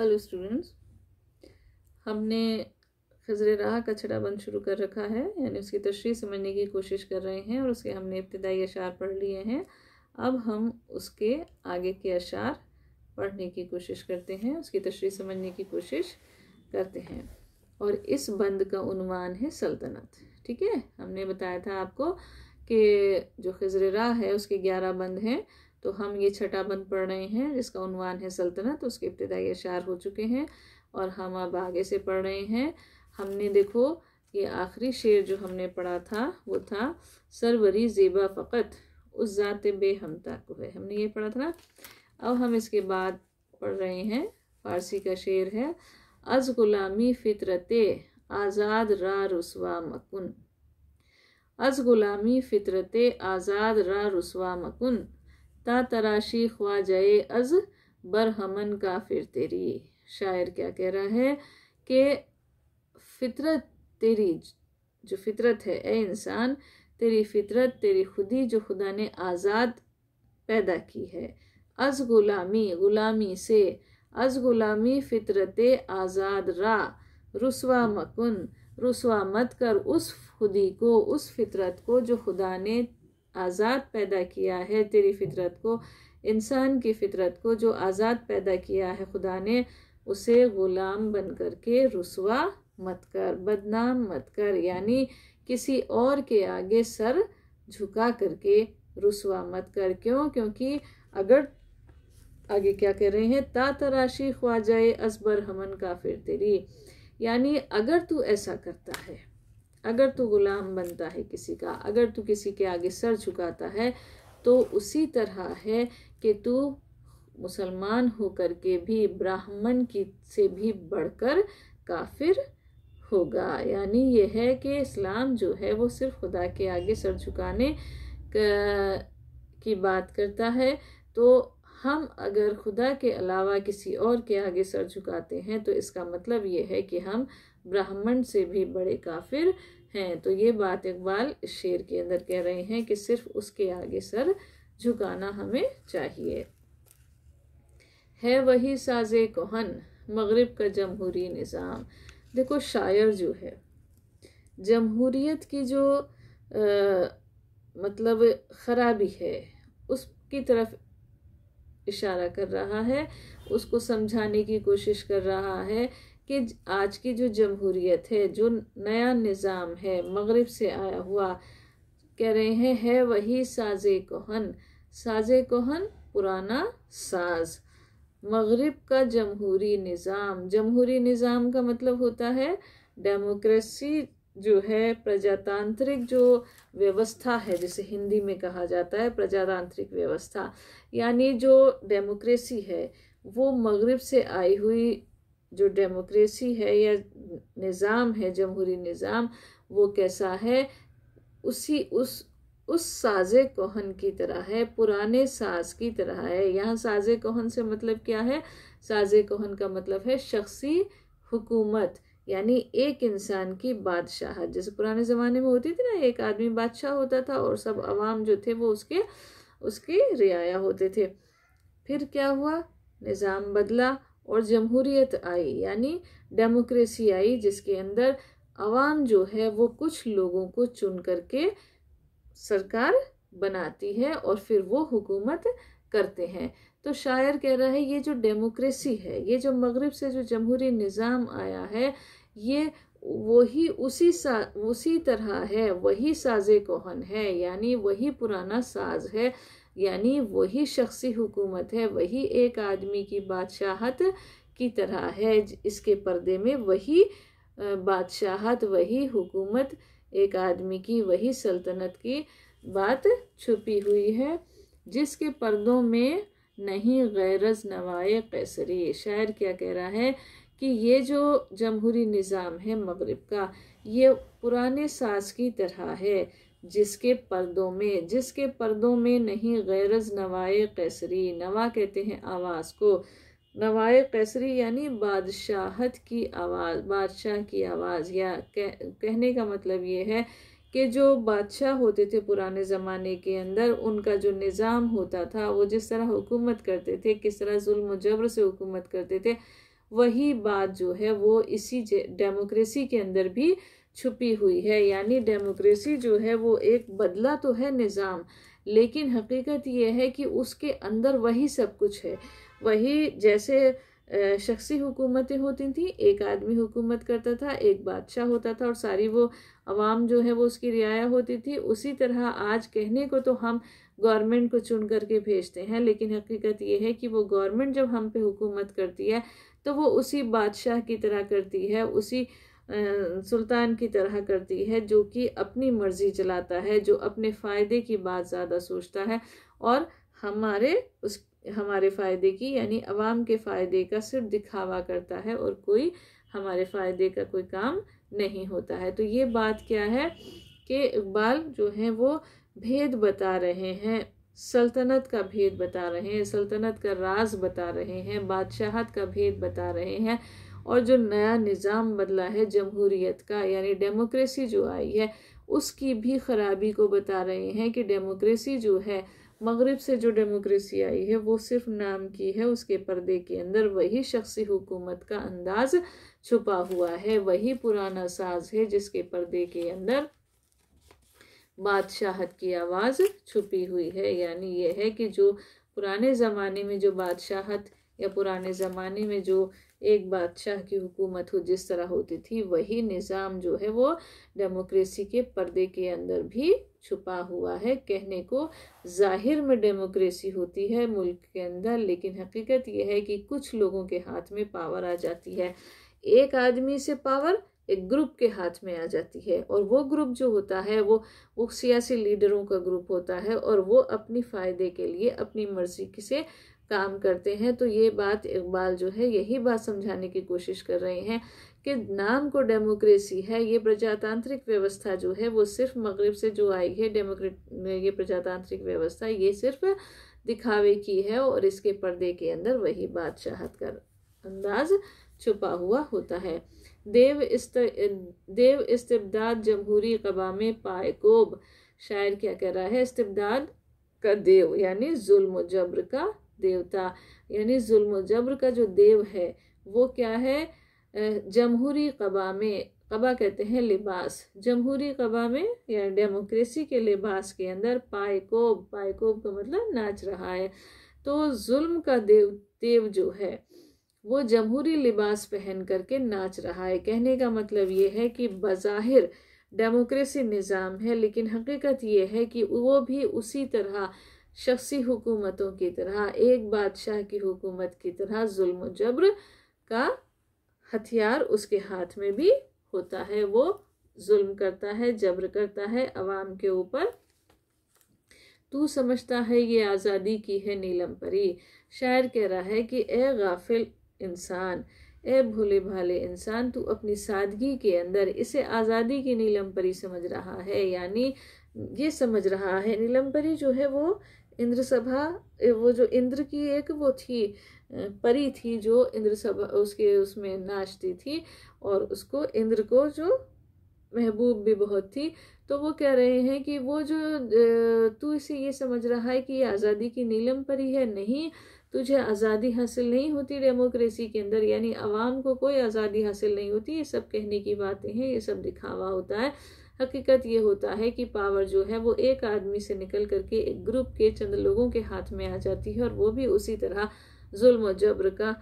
hello students हमने खजरे राह का बंद शुरू कर रखा है यानी उसकी तशरी समझने की कोशिश कर रहे हैं और उसके हमने इब्तदाई अशार पढ़ लिए हैं अब हम उसके आगे के अशार पढ़ने की कोशिश करते हैं उसकी तशरी समझने की कोशिश करते हैं और इस बंद का उनवान है सल्तनत ठीक है हमने बताया था आपको कि जो खजर राह है उसके ग्यारह बंद हैं तो हम ये छठा बंद पढ़ रहे हैं जिसका उनवान है सल्तनत तो उसके इब्तदाई अशार हो चुके हैं और हम अब आगे से पढ़ रहे हैं हमने देखो ये आखिरी शेर जो हमने पढ़ा था वो था सरवरी ज़ेबा फ़कत उस ज़ात बेहमता को है हमने ये पढ़ा था ना अब हम इसके बाद पढ़ रहे हैं फारसी का शेर है अज गुलामी फितरत आज़ाद रा रसवा मकुन अज गुलामी फितरत आज़ाद रा रसवा मकुन ता तराशी जाए अज बरहमन काफिर तेरी शायर क्या कह रहा है कि फितरत तेरी जो फितरत है ए इंसान तेरी फितरत तेरी खुदी जो खुदा ने आज़ाद पैदा की है अज गुलामी गुलामी से अज गुलामी फितरत आज़ाद रा रुसवा मकुन रुसवा मत कर उस खुदी को उस फितरत को जो खुदा ने आज़ाद पैदा किया है तेरी फितरत को इंसान की फितरत को जो आज़ाद पैदा किया है खुदा ने उसे ग़ुलाम बन कर के रसवा मत कर बदनाम मत कर यानी किसी और के आगे सर झुका करके रसवा मत कर क्यों क्योंकि अगर आगे क्या कह रहे हैं ता तराशी ख्वाजाए असबर हमन काफिर तेरी यानी अगर तू ऐसा करता है अगर तू गुलाम बनता है किसी का अगर तू किसी के आगे सर झुकाता है तो उसी तरह है कि तू मुसलमान होकर के भी ब्राह्मण की से भी बढ़कर काफिर होगा यानी यह है कि इस्लाम जो है वो सिर्फ खुदा के आगे सर झुकाने की बात करता है तो हम अगर खुदा के अलावा किसी और के आगे सर झुकाते हैं तो इसका मतलब ये है कि हम ब्राह्मण से भी बड़े काफिर हैं तो ये बात इकबाल इस शेर के अंदर कह रहे हैं कि सिर्फ उसके आगे सर झुकाना हमें चाहिए है वही साजे कोहन मगरब का जमहूरी निज़ाम देखो शायर जो है जमहूरीत की जो आ, मतलब ख़राबी है उसकी तरफ इशारा कर रहा है उसको समझाने की कोशिश कर रहा है कि आज की जो जमहूरियत है जो नया निज़ाम है मगरब से आया हुआ कह रहे हैं है वही साजे कोहन साजे कोहन पुराना साज मगरब का जमहूरी निज़ाम जमहूरी निज़ाम का मतलब होता है डेमोक्रेसी जो है प्रजातांत्रिक जो व्यवस्था है जिसे हिंदी में कहा जाता है प्रजातांत्रिक व्यवस्था यानी जो डेमोक्रेसी है वो मगरब से आई हुई जो डेमोक्रेसी है या निज़ाम है जमहूरी निज़ाम वो कैसा है उसी उस उस साजे कोहन की तरह है पुराने साज की तरह है यहाँ साजे कोहन से मतलब क्या है साजे कोहन का मतलब है शख्सी हुकूमत यानी एक इंसान की बादशाह जैसे पुराने ज़माने में होती थी ना एक आदमी बादशाह होता था और सब आवाम जो थे वो उसके उसके रियाया होते थे फिर क्या हुआ निज़ाम बदला और जमहूरीत आई यानी डेमोक्रेसी आई जिसके अंदर आवाम जो है वो कुछ लोगों को चुन करके सरकार बनाती है और फिर वो हुकूमत करते हैं तो शायर कह रहा है ये जो डेमोक्रेसी है ये जो मगरब से जो जमहूरी निज़ाम आया है ये वही उसी सा उसी तरह है वही साजे कोहन है यानी वही पुराना साज है यानी वही शख्सी हुकूमत है वही एक आदमी की बादशाहत की तरह है इसके पर्दे में वही बादशाहत वही हुकूमत एक आदमी की वही सल्तनत की बात छुपी हुई है जिसके पर्दों में नहीं गैरज नवाए कैसरी शायर क्या कह रहा है कि ये जो जमहूरी निज़ाम है मगरब का ये पुराने सास की तरह है जिसके पर्दों में जिसके पर्दों में नहीं गैरज नवाए कैसरी नवा कहते हैं आवाज़ को नवाए कैसरी यानी बादशाहत की आवाज़ बादशाह की आवाज़ या कह, कहने का मतलब ये है कि जो बादशाह होते थे पुराने ज़माने के अंदर उनका जो निज़ाम होता था वो जिस तरह हुकूमत करते थे किस तरह जुल्म जबर से हुकूमत करते थे वही बात जो है वो इसी डेमोक्रेसी के अंदर भी छुपी हुई है यानी डेमोक्रेसी जो है वो एक बदला तो है निज़ाम लेकिन हकीकत ये है कि उसके अंदर वही सब कुछ है वही जैसे शख्सी हुकूमतें होती थी एक आदमी हुकूमत करता था एक बादशाह होता था और सारी वो आवाम जो है वो उसकी रियाया होती थी उसी तरह आज कहने को तो हम गवर्नमेंट को चुन करके भेजते हैं लेकिन हकीकत ये है कि वो गवर्नमेंट जब हम पे हुकूमत करती है तो वो उसी बादशाह की तरह करती है उसी सुल्तान की तरह करती है जो कि अपनी मर्ज़ी चलाता है जो अपने फ़ायदे की बात ज़्यादा सोचता है और हमारे उस हमारे फ़ायदे की यानी आवाम के फ़ायदे का सिर्फ दिखावा करता है और कोई हमारे फ़ायदे का कोई काम नहीं होता है तो ये बात क्या है कि इकबाल जो हैं वो भेद बता रहे हैं सल्तनत का भेद बता रहे हैं सल्तनत का राज बता रहे हैं बादशाहत का भेद बता रहे हैं और जो नया निज़ाम बदला है जमहूरीत का यानी डेमोक्रेसी जो आई है उसकी भी ख़राबी को बता रहे हैं कि डेमोक्रेसी जो है मगरब से जो डेमोक्रेसी आई है वो सिर्फ नाम की है उसके पर्दे के अंदर वही शख्सी हुकूमत का अंदाज छुपा हुआ है वही पुराना साज है जिसके पर्दे के अंदर बादशाहत की आवाज़ छुपी हुई है यानी यह है कि जो पुराने ज़माने में जो बादशाहत या पुराने ज़माने में जो एक बादशाह की हुकूमत हो जिस तरह होती थी वही निज़ाम जो है वो डेमोक्रेसी के पर्दे के अंदर भी छुपा हुआ है कहने को जाहिर में डेमोक्रेसी होती है मुल्क के अंदर लेकिन हकीकत यह है कि कुछ लोगों के हाथ में पावर आ जाती है एक आदमी से पावर एक ग्रुप के हाथ में आ जाती है और वो ग्रुप जो होता है वो वो सियासी लीडरों का ग्रुप होता है और वो अपनी फ़ायदे के लिए अपनी मर्ज़ी से काम करते हैं तो ये बात इकबाल जो है यही बात समझाने की कोशिश कर रहे हैं कि नाम को डेमोक्रेसी है ये प्रजातांत्रिक व्यवस्था जो है वो सिर्फ मगरब से जो आई है डेमोक्रेट ये प्रजातांत्रिक व्यवस्था ये सिर्फ दिखावे की है और इसके पर्दे के अंदर वही बादशाहत का अंदाज छुपा हुआ होता है देव इस्त देव इस्तबदाद जमहूरी कबा में पायकोब शायर क्या कह रहा है इस्तबदाद का देव यानी जुल्म जबर का देवता यानी जुल्म जबर का जो देव है वो क्या है जमहूरी कबा में कबा कहते हैं लिबास जमहूरी कबा में या डेमोक्रेसी के लिबास के अंदर पाइकोब पाइकोब का मतलब नाच रहा है तो जुल्म का देव देव जो है वो जमहूरी लिबास पहन करके नाच रहा है कहने का मतलब ये है कि बज़ाहिर डेमोक्रेसी निज़ाम है लेकिन हकीकत ये है कि वो भी उसी तरह शख्सी हुकूमतों की तरह एक बादशाह की हुकूमत की तरह जुल्म जबर का हथियार उसके हाथ में भी होता है वो जुल्म करता है जबर करता है अवाम के ऊपर तू समझता है ये आज़ादी की है नीलम परी शायर कह रहा है कि ए गाफिल इंसान ए भोले भाले इंसान तू अपनी सादगी के अंदर इसे आज़ादी की नीलम परी समझ रहा है यानी ये समझ रहा है नीलम परी जो है वो इंद्र सभा वो जो इंद्र की एक वो थी परी थी जो इंद्र सभा उसके उसमें नाचती थी और उसको इंद्र को जो महबूब भी बहुत थी तो वो कह रहे हैं कि वो जो तू इसे ये समझ रहा है कि ये आज़ादी की नीलम परी है नहीं तुझे आज़ादी हासिल नहीं होती डेमोक्रेसी के अंदर यानी आवाम को कोई आज़ादी हासिल नहीं होती ये सब कहने की बातें हैं ये सब दिखावा होता है हकीकत ये होता है कि पावर जो है वो एक आदमी से निकल करके एक ग्रुप के चंद लोगों के हाथ में आ जाती है और वो भी उसी तरह जुल्म और जबर का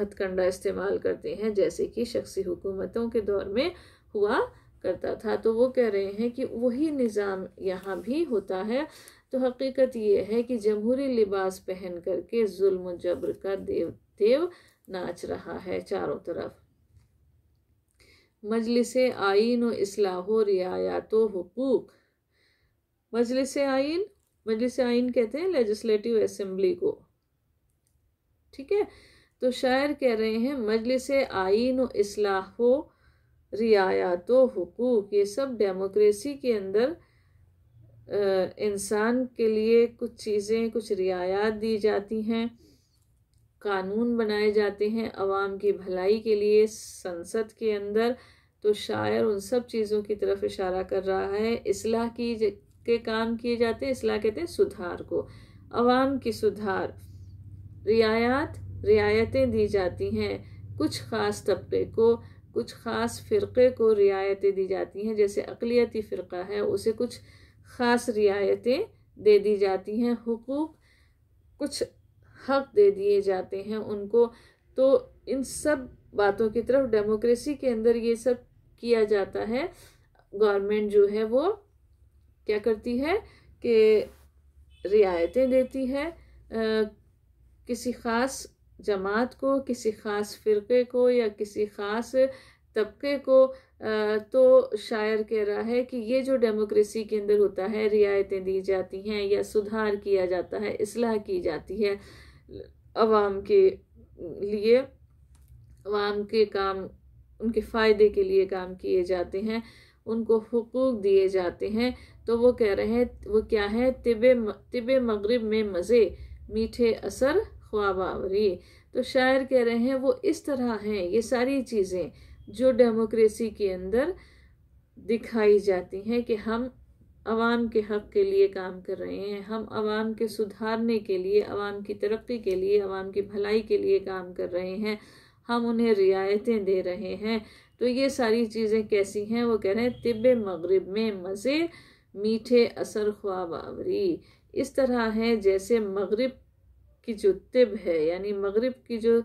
हथकंडा इस्तेमाल करते हैं जैसे कि शख्सी हुकूमतों के दौर में हुआ करता था तो वो कह रहे हैं कि वही निज़ाम यहाँ भी होता है तो हकीकत ये है कि जमहूरी लिबास पहन करके जुल्म जबर का देव देव नाच रहा है चारों तरफ मजलिस आइन व असलाह रियायात हकूक मजलिस आइन मजलिस आइन कहते हैं लेजिस्लेटिव असम्बली को ठीक है तो शायर कह रहे हैं मजलिस आइन व असलाह रियायात हकूक ये सब डेमोक्रेसी के अंदर इंसान के लिए कुछ चीज़ें कुछ रियायात दी जाती हैं कानून बनाए जाते हैं आवाम की भलाई के लिए संसद के अंदर तो शायर उन सब चीज़ों की तरफ इशारा कर रहा है इसलाह की के काम किए जाते हैं इसलाह कहते हैं सुधार को आवाम की सुधार रियायात रियायतें दी जाती हैं कुछ ख़ास तबके को कुछ ख़ास फ़िरक़े को रियायतें दी जाती हैं जैसे अकलीती फ़िरका है उसे कुछ ख़ास रियायतें दे दी जाती हैं हुकूक कुछ हक दे दिए जाते हैं उनको तो इन सब बातों की तरफ डेमोक्रेसी के अंदर ये सब किया जाता है गवर्नमेंट जो है वो क्या करती है कि रियायतें देती है आ, किसी ख़ास जमात को किसी ख़ास फ़िरके को या किसी ख़ास तबके को तो शायर कह रहा है कि ये जो डेमोक्रेसी के अंदर होता है रियायतें दी जाती हैं या सुधार किया जाता है असलाह की जाती है आवाम के लिए अवाम के काम उनके फ़ायदे के लिए काम किए जाते हैं उनको हकूक़ दिए जाते हैं तो वो कह रहे हैं वो क्या है तिब तिब मगरब में मज़े मीठे असर ख्वाबावरी तो शायर कह रहे हैं वो इस तरह हैं ये सारी चीज़ें जो डेमोक्रेसी के अंदर दिखाई जाती हैं कि हम आवाम के हक के लिए काम कर रहे हैं हम आवाम के सुधारने के लिए आवाम की तरक्की के लिए आवाम की भलाई के लिए काम कर रहे हैं हम उन्हें रियायतें दे रहे हैं तो ये सारी चीज़ें कैसी हैं वो कह रहे हैं तिब मगरब में मज़े मीठे असर ख्वाब आवरी इस तरह है जैसे मगरब की जो तिब है यानी मगरब की जो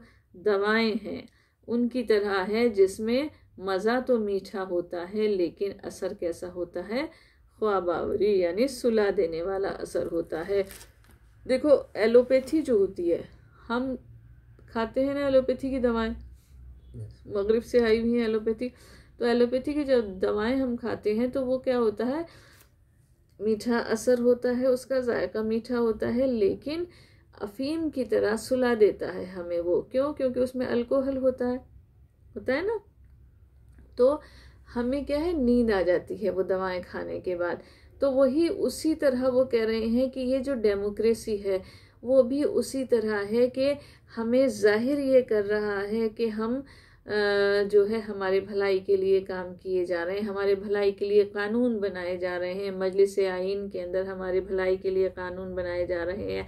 दवाएं हैं उनकी तरह है जिसमें मज़ा तो मीठा होता है लेकिन असर कैसा होता है ख्वाबावरी यानी सुला देने वाला असर होता है देखो एलोपैथी जो होती है हम खाते हैं ना एलोपैथी की दवाएं मगरब से आई हुई है एलोपैथी तो एलोपैथी की जब दवाएं हम खाते हैं तो वो क्या होता है मीठा असर होता है उसका जायका मीठा होता है लेकिन अफीम की तरह सुला देता है हमें वो क्यों क्योंकि उसमें अल्कोहल होता है होता है ना तो हमें क्या है नींद आ जाती है वो दवाएं खाने के बाद तो वही उसी तरह वो कह रहे हैं कि ये जो डेमोक्रेसी है वो भी उसी तरह है कि हमें जाहिर ये कर रहा है कि हम जो है हमारे भलाई के लिए काम किए जा रहे हैं हमारे भलाई के लिए कानून बनाए जा रहे हैं मजलिस आइन के अंदर हमारे भलाई के लिए कानून बनाए जा रहे हैं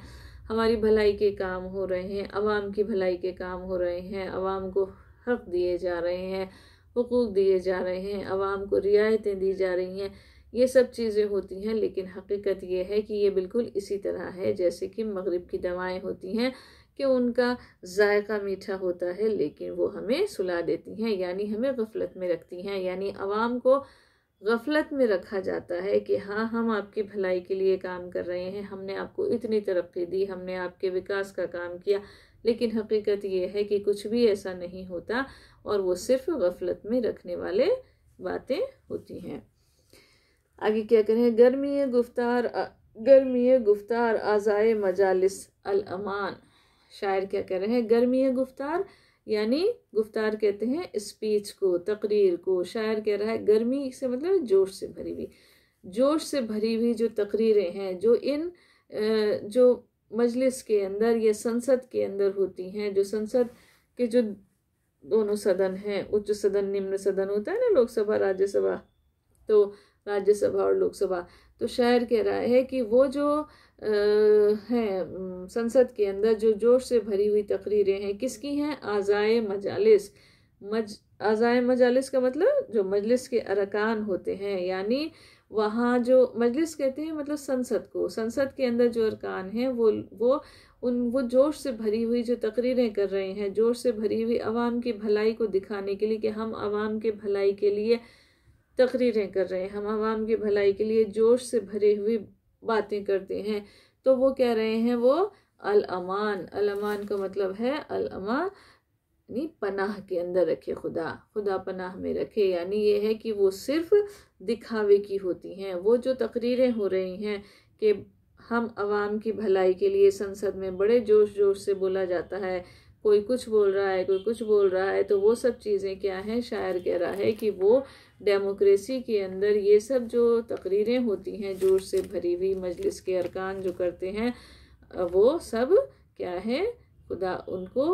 हमारी भलाई के काम हो रहे हैं आवाम की भलाई के काम हो रहे हैं आवाम को हक दिए जा रहे हैं हकूक़ दिए जा रहे हैं आवाम को रियायतें दी जा रही हैं ये सब चीज़ें होती हैं लेकिन हकीकत ये है कि ये बिल्कुल इसी तरह है जैसे कि मगरब की दवाएं होती हैं कि उनका जायका मीठा होता है लेकिन वो हमें सुला देती हैं यानी हमें गफलत में रखती हैं यानी आवाम को गफलत में रखा जाता है कि हाँ हम आपकी भलाई के लिए काम कर रहे हैं हमने आपको इतनी तरक्की दी हमने आपके विकास का काम किया लेकिन हकीकत यह है कि कुछ भी ऐसा नहीं होता और वो सिर्फ गफलत में रखने वाले बातें होती हैं आगे क्या करें गर्मी गुफ्तार गर्मी गुफ्तार आज़ाए मजालिस अल अमान शायर क्या कह रहे हैं गर्मी गुफ्तार यानी गुफ्तार कहते हैं स्पीच को तकरीर को शायर कह रहा है गर्मी से मतलब जोश से भरी हुई जोश से भरी हुई जो तकरीरें हैं जो इन जो मजलिस के अंदर या संसद के अंदर होती हैं जो संसद के जो दोनों सदन हैं उच्च सदन निम्न सदन होता है ना लोकसभा राज्यसभा तो राज्यसभा और लोकसभा तो शायर कह रहा है कि वो जो हैं संसद के अंदर जो जोश से भरी हुई तकरीरें हैं किसकी हैं आज़ाए मजालिस मज आज़ाए मजालिस का मतलब जो मजलिस के अरकान होते हैं यानी वहाँ जो मजलिस कहते हैं मतलब संसद को संसद के अंदर जो अरकान हैं वो वो उन वो जोश से भरी हुई जो तकरीरें कर रहे हैं जोश से भरी हुई आवाम की भलाई को दिखाने के लिए कि हम आवाम के भलाई के लिए तकरीरें कर रहे हैं हम आवाम की भलाई के लिए जोश से भरे हुए बातें करते हैं तो वो कह रहे हैं वो अल अमान अल अमान का मतलब है अल अमान यानी पनाह के अंदर रखे खुदा खुदा पनाह में रखे यानी ये है कि वो सिर्फ दिखावे की होती हैं वो जो तकरीरें हो रही हैं कि हम आवाम की भलाई के लिए संसद में बड़े जोश जोश से बोला जाता है कोई कुछ बोल रहा है कोई कुछ बोल रहा है तो वो सब चीज़ें क्या हैं शायर कह रहा है कि वो डेमोक्रेसी के अंदर ये सब जो तकरीरें होती हैं जोर से भरी हुई मजलिस के अरकान जो करते हैं वो सब क्या है खुदा उनको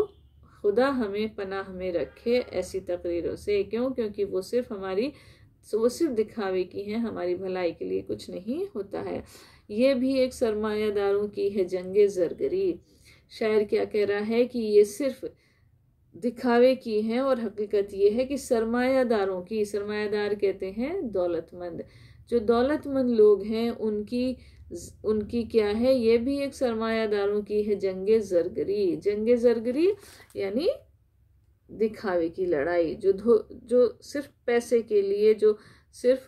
खुदा हमें पनाह में रखे ऐसी तकरीरों से क्यों क्योंकि वो सिर्फ हमारी वो सिर्फ दिखावे की हैं हमारी भलाई के लिए कुछ नहीं होता है ये भी एक सरमायादारों की है जंग जरगरी शायर क्या कह रहा है कि ये सिर्फ दिखावे की है और हकीकत ये है कि सरमायादारों की सरमायादार कहते हैं दौलतमंद जो दौलतमंद लोग हैं उनकी उनकी क्या है ये भी एक सरमायादारों की है जंग जरगरी जंग जरगरी यानी दिखावे की लड़ाई जो धो जो सिर्फ पैसे के लिए जो सिर्फ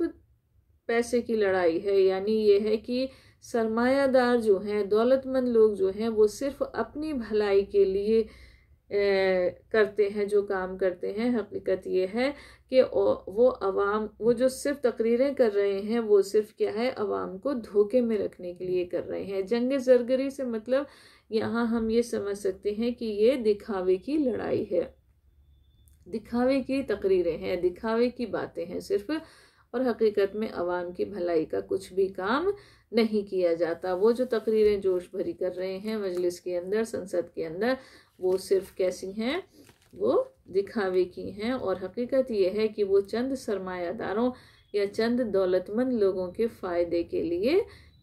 पैसे की लड़ाई है यानी ये है कि सरमायादार जो हैं दौलतमंद लोग जो हैं वो सिर्फ अपनी भलाई के लिए ए, करते हैं जो काम करते हैं हकीकत ये है कि वो अवाम वो जो सिर्फ तकरीरें कर रहे हैं वो सिर्फ क्या है अवाम को धोखे में रखने के लिए कर रहे हैं जंग जरगरी से मतलब यहाँ हम ये समझ सकते हैं कि ये दिखावे की लड़ाई है दिखावे की तकरीरें हैं दिखावे की बातें हैं सिर्फ और हकीकत में आवाम की भलाई का कुछ भी काम नहीं किया जाता वो जो तकरीरें जोश भरी कर रहे हैं मजलिस के अंदर संसद के अंदर वो सिर्फ कैसी हैं वो दिखावे की हैं और हकीकत ये है कि वो चंद सरमायादारों या चंद दौलतमंद लोगों के फ़ायदे के लिए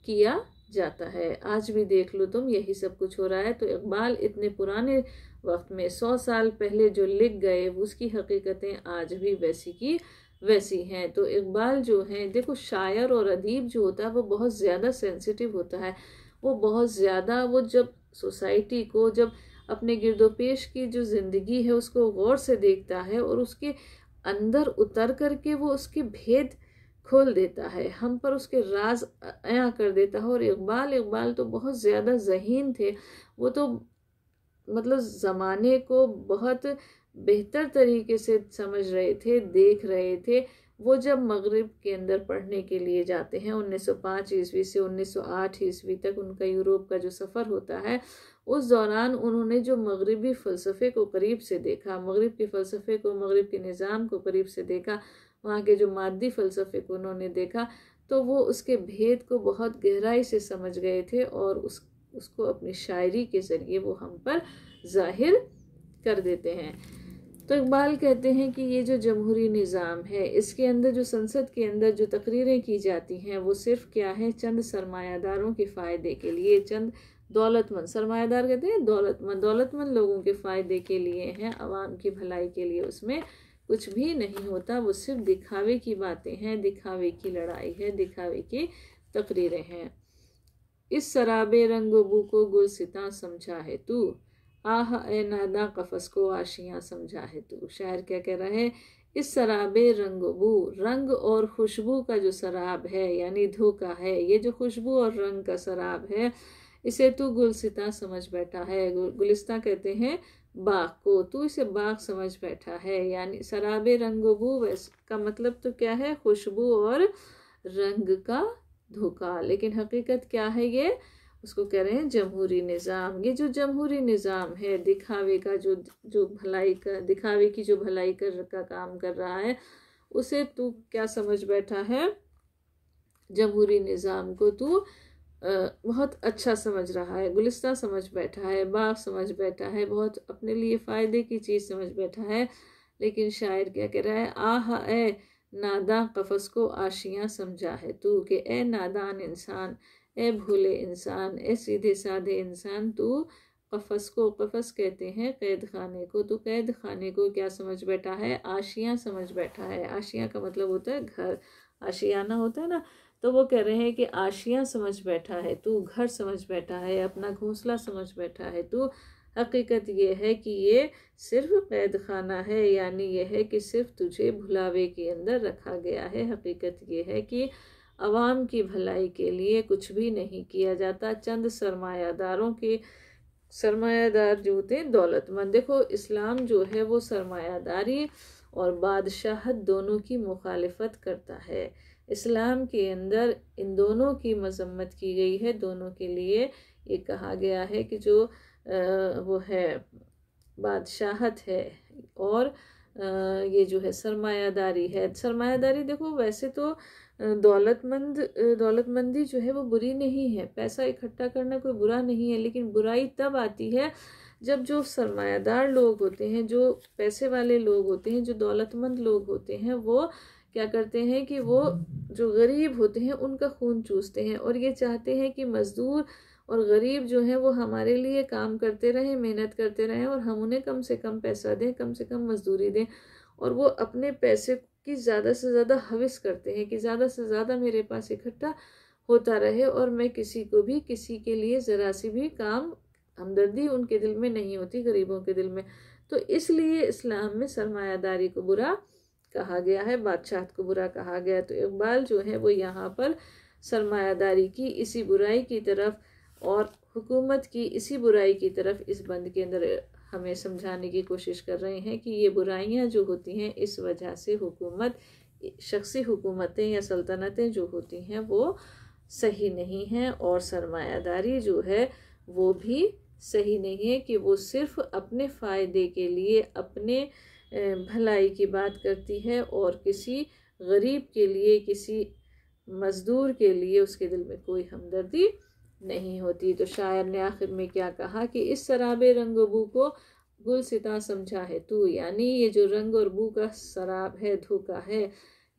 किया जाता है आज भी देख लो तुम यही सब कुछ हो रहा है तो इकबाल इतने पुराने वक्त में सौ साल पहले जो लिख गए उसकी हकीकतें आज भी वैसी की वैसी हैं तो इकबाल जो हैं देखो शायर और अदीब जो होता है वो बहुत ज़्यादा सेंसिटिव होता है वो बहुत ज़्यादा वो जब सोसाइटी को जब अपने गिरदोपेश की जो ज़िंदगी है उसको गौर से देखता है और उसके अंदर उतर कर के वो उसके भेद खोल देता है हम पर उसके राज अया कर देता है और इकबाल इकबाल तो बहुत ज़्यादा जहीन थे वो तो मतलब ज़माने को बहुत बेहतर तरीके से समझ रहे थे देख रहे थे वो जब मगरब के अंदर पढ़ने के लिए जाते हैं 1905 ईस्वी से 1908 ईस्वी तक उनका यूरोप का जो सफ़र होता है उस दौरान उन्होंने जो मगरबी फ़लसफ़े को करीब से देखा मगरब के फ़लसफ़े को मगरब के निज़ाम को करीब से देखा वहाँ के जो मादी फ़लसफ़े को उन्होंने देखा तो वो उसके भेद को बहुत गहराई से समझ गए थे और उस उसको अपनी शायरी के ज़रिए वो हम पर जाहिर कर देते हैं तो इकबाल कहते हैं कि ये जो जमहूरी निज़ाम है इसके अंदर जो संसद के अंदर जो तकरीरें की जाती हैं वो सिर्फ क्या है चंद सरमायादारों के फ़ायदे के लिए चंद दौलतमंद सरमायादार कहते हैं दौलतमंद दौलतमंद लोगों के फ़ायदे के लिए हैं आवाम की भलाई के लिए उसमें कुछ भी नहीं होता वो सिर्फ दिखावे की बातें हैं दिखावे की लड़ाई है दिखावे की तकरीरें हैं इस शराबे रंग बू को गुलसिता समझा है तू आह ए नादा कफस को आशियाँ समझा है तू शायर क्या कह रहा है इस शराबे बू रंग और खुशबू का जो शराब है यानी धोखा है ये जो खुशबू और रंग का शराब है इसे तू गुलसिता समझ बैठा है गुलिस्ता कहते हैं बाग को तू इसे बाग समझ बैठा है यानी रंग बू का मतलब तो क्या है खुशबू और रंग का धोखा लेकिन हकीकत क्या है ये उसको कह रहे हैं जमहूरी निज़ाम ये जो जमहूरी निज़ाम है दिखावे का जो जो भलाई का दिखावे की जो भलाई कर का काम कर रहा है उसे तू क्या समझ बैठा है जमहूरी निज़ाम को तू बहुत अच्छा समझ रहा है गुलिस्ता समझ बैठा है बाग समझ बैठा है बहुत अपने लिए फ़ायदे की चीज़ समझ बैठा है लेकिन शायर क्या कह रहा है आह ए नादा कफस को आशियाँ समझा है तू कि ए नादान इंसान ए भूले इंसान ए सीधे साधे इंसान तू कफस को कफस कहते हैं कैद खाने को तो कैद खाने को क्या समझ बैठा है आशिया समझ बैठा है आशिया का मतलब होता है घर आशियाना होता है ना तो वो कह रहे हैं कि आशिया समझ बैठा है तू घर समझ बैठा है अपना घोंसला समझ बैठा है तू हकीकत यह है कि ये सिर्फ कैद खाना है यानी यह है कि सिर्फ तुझे भुलावे के अंदर रखा गया है हकीकत यह है कि आवाम की भलाई के लिए कुछ भी नहीं किया जाता चंद सरमायादारों के सरमायादार जो होते हैं दौलतमंद देखो इस्लाम जो है वो सरमायादारी और बादशाहत दोनों की मुखालफत करता है इस्लाम के अंदर इन दोनों की मजम्मत की गई है दोनों के लिए ये कहा गया है कि जो वो है बादशाहत है और ये जो है सरमायादारी है सरमायादारी देखो वैसे तो दौलतमंद दौलतमंदी जो है वो बुरी नहीं है पैसा इकट्ठा करना कोई बुरा नहीं है लेकिन बुराई तब आती है जब जो सरमायादार लोग होते हैं जो पैसे वाले लोग होते हैं जो दौलतमंद लोग होते हैं वो क्या करते हैं कि वो जो गरीब होते हैं उनका खून चूसते हैं और ये चाहते हैं कि मज़दूर और गरीब जो हैं वो हमारे लिए काम करते रहें मेहनत करते रहें और हम उन्हें कम से कम पैसा दें कम से कम मजदूरी दें और वो अपने पैसे की ज़्यादा से ज़्यादा हविस करते हैं कि ज़्यादा से ज़्यादा मेरे पास इकट्ठा होता रहे और मैं किसी को भी किसी के लिए ज़रा सी भी काम हमदर्दी उनके दिल में नहीं होती गरीबों के दिल में तो इसलिए इस्लाम में सरमायादारी को बुरा कहा गया है बादशाह को बुरा कहा गया तो इकबाल जो है वो यहाँ पर सरमायादारी की इसी बुराई की तरफ और हुकूमत की इसी बुराई की तरफ इस बंद के अंदर हमें समझाने की कोशिश कर रहे हैं कि ये बुराइयां जो होती हैं इस वजह से हुकूमत शख्सी हुकूमतें या सल्तनतें जो होती हैं वो सही नहीं हैं और सरमायादारी जो है वो भी सही नहीं है कि वो सिर्फ अपने फ़ायदे के लिए अपने भलाई की बात करती है और किसी गरीब के लिए किसी मज़दूर के लिए उसके दिल में कोई हमदर्दी नहीं होती तो शायर ने आखिर में क्या कहा कि इस शराब रंग बू को सिता समझा है तू यानी ये जो रंग और बू का शराब है धोखा है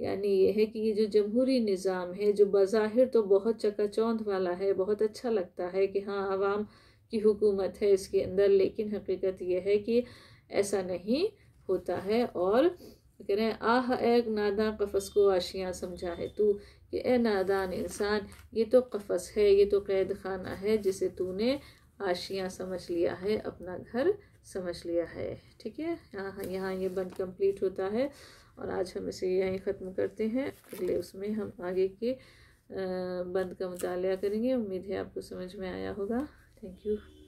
यानी ये है कि ये जो जमहूरी निज़ाम है जो बज़ाहिर तो बहुत चकाचौंध वाला है बहुत अच्छा लगता है कि हाँ आवाम की हुकूमत है इसके अंदर लेकिन हकीकत यह है कि ऐसा नहीं होता है और कह रहे हैं आह एक नादा कफस को आशियाँ समझा है तू कि ए नादान इंसान ये तो कफस है ये तो कैद खाना है जिसे तूने आशियाँ समझ लिया है अपना घर समझ लिया है ठीक है यहाँ यहाँ ये बंद कंप्लीट होता है और आज हम इसे यहीं ख़त्म करते हैं अगले उसमें हम आगे के बंद का मुताल करेंगे उम्मीद है आपको समझ में आया होगा थैंक यू